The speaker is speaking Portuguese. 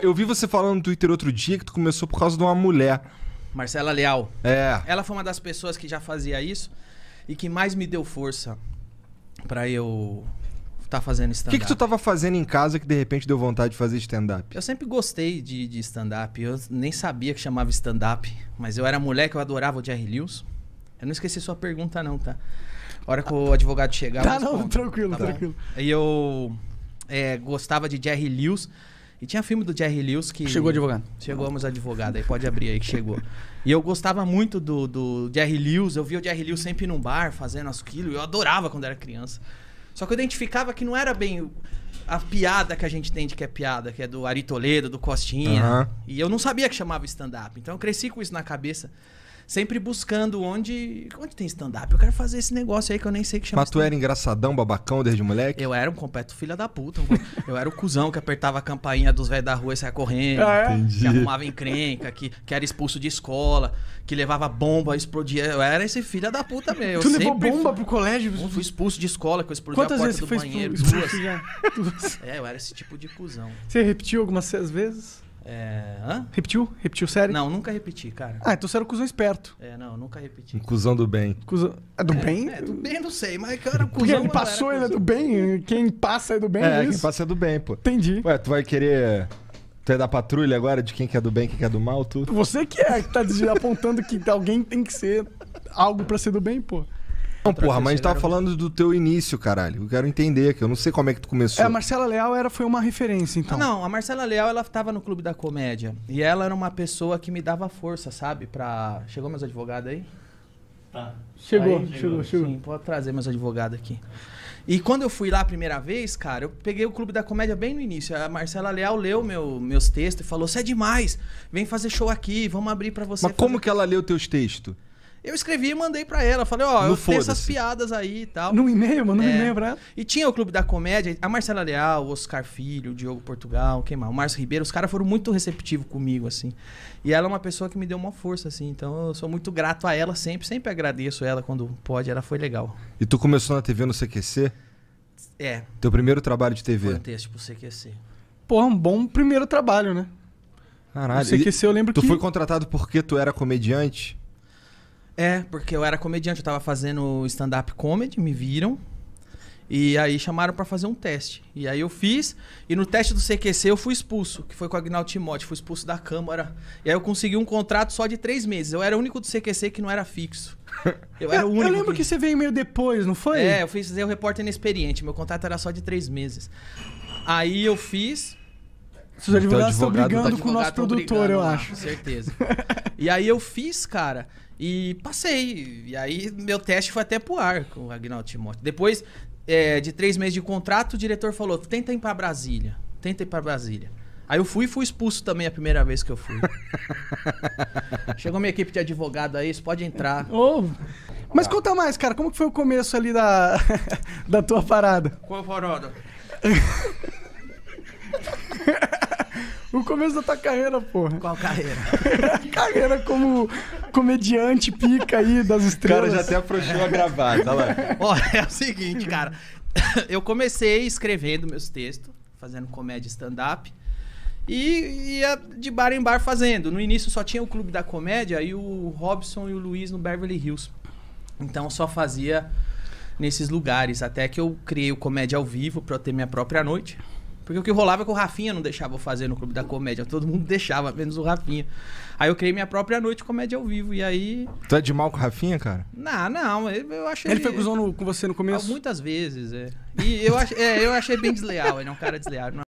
Eu vi você falando no Twitter outro dia que tu começou por causa de uma mulher. Marcela Leal. É. Ela foi uma das pessoas que já fazia isso e que mais me deu força para eu estar tá fazendo stand-up. O que, que tu tava fazendo em casa que de repente deu vontade de fazer stand-up? Eu sempre gostei de, de stand-up. Eu nem sabia que chamava stand-up, mas eu era que eu adorava o Jerry Lewis. Eu não esqueci sua pergunta, não, tá? A hora que o advogado chegar. Tá, não, tranquilo, tá tranquilo. E eu é, gostava de Jerry Lewis. E tinha filme do Jerry Lewis que. Chegou advogado. Chegamos advogado, aí pode abrir aí que chegou. e eu gostava muito do, do Jerry Lewis, eu via o Jerry Lewis sempre num bar fazendo as quilos, eu adorava quando era criança. Só que eu identificava que não era bem a piada que a gente tem de que é piada, que é do Ari Toledo, do Costinha. Uhum. E eu não sabia que chamava stand-up. Então eu cresci com isso na cabeça sempre buscando onde. Onde tem stand-up? Eu quero fazer esse negócio aí que eu nem sei que chama. Mas tu era engraçadão, babacão desde moleque? Eu era um completo filho da puta. eu era o cuzão que apertava a campainha dos velhos da rua e saia correndo. Ah, é? Entendi. Que arrumava encrenca, que, que era expulso de escola, que levava bomba, explodia. Eu era esse filho da puta mesmo. tu levou bomba fui... pro colégio? Eu fui expulso de escola, que eu explodia Quantas a porta vezes do banheiro. Duas. Duas. É, eu era esse tipo de cuzão. Você repetiu algumas vezes? É... Hã? Repetiu? Repetiu série? Não, nunca repeti, cara. Ah, então você era o cuzão esperto. É, não, nunca repeti. Cusão do bem. Cusão... É do é, bem? É, do bem, não sei, mas cara, o cuzão. Quem passou, ele é do bem. Quem passa é do bem, é, é quem passa é do bem, pô. Entendi. Ué, tu vai querer. Tu é da patrulha agora de quem que é do bem, quem que é do mal, tu? Você que é, que tá apontando que alguém tem que ser algo pra ser do bem, pô. Não, porra, mas a gente tava falando do teu início, caralho. Eu quero entender, que eu não sei como é que tu começou. É, a Marcela Leal era, foi uma referência, então. Ah, não, a Marcela Leal, ela tava no Clube da Comédia. E ela era uma pessoa que me dava força, sabe? Pra... Chegou meus advogados aí? Tá. Chegou, aí, chegou, chegou. Sim, pode trazer meus advogados aqui. E quando eu fui lá a primeira vez, cara, eu peguei o Clube da Comédia bem no início. A Marcela Leal leu meu, meus textos e falou: Você é demais, vem fazer show aqui, vamos abrir para você. Mas fazer... como que ela leu teus textos? Eu escrevi e mandei para ela. Falei, ó, oh, eu tenho essas piadas aí e tal. No e-mail, mano, no é. e-mail pra ela. E tinha o Clube da Comédia, a Marcela Leal, o Oscar Filho, o Diogo Portugal, quem mais? O Márcio Ribeiro. Os caras foram muito receptivos comigo, assim. E ela é uma pessoa que me deu uma força, assim. Então eu sou muito grato a ela sempre. Sempre agradeço ela quando pode. Ela foi legal. E tu começou na TV no CQC? É. Teu primeiro trabalho de TV? Foi um texto pro CQC. Porra, é um bom primeiro trabalho, né? Caralho. No CQC eu lembro tu que... Tu foi contratado porque tu era comediante? É, porque eu era comediante, eu tava fazendo stand-up comedy, me viram. E aí chamaram para fazer um teste. E aí eu fiz, e no teste do CQC eu fui expulso, que foi com o Agnaldo Timóteo, fui expulso da Câmara. E aí eu consegui um contrato só de três meses. Eu era o único do CQC que não era fixo. Eu, era o único eu lembro que... que você veio meio depois, não foi? É, eu fiz fazer o repórter inexperiente, meu contrato era só de três meses. Aí eu fiz, seus advogados estão brigando com o nosso tá produtor, eu acho. Com certeza. e aí eu fiz, cara. E passei. E aí meu teste foi até pro ar com o Agnaldo Timóteo. Depois é, de três meses de contrato, o diretor falou: tenta ir pra Brasília. Tenta ir pra Brasília. Aí eu fui e fui expulso também a primeira vez que eu fui. Chegou minha equipe de advogado aí, você pode entrar. Oh. Mas conta mais, cara, como que foi o começo ali da, da tua parada? Qual parada? o começo da tua carreira, porra. Qual carreira? carreira como comediante pica aí das estrelas. Cara, já até afrouxou a gravar, tá lá. é o seguinte, cara. Eu comecei escrevendo meus textos, fazendo comédia stand-up. E ia de bar em bar fazendo. No início só tinha o Clube da Comédia e o Robson e o Luiz no Beverly Hills. Então só fazia nesses lugares. Até que eu criei o Comédia ao Vivo para eu ter minha própria noite. Porque o que rolava é que o Rafinha não deixava eu fazer no Clube da Comédia. Todo mundo deixava, menos o Rafinha. Aí eu criei minha própria noite de comédia ao vivo. E aí. Tu é de mal com o Rafinha, cara? Não, não. Eu achei. Ele foi cuzão com você no começo? Muitas vezes, é. E eu, ach... é, eu achei bem desleal. Ele é um cara desleal.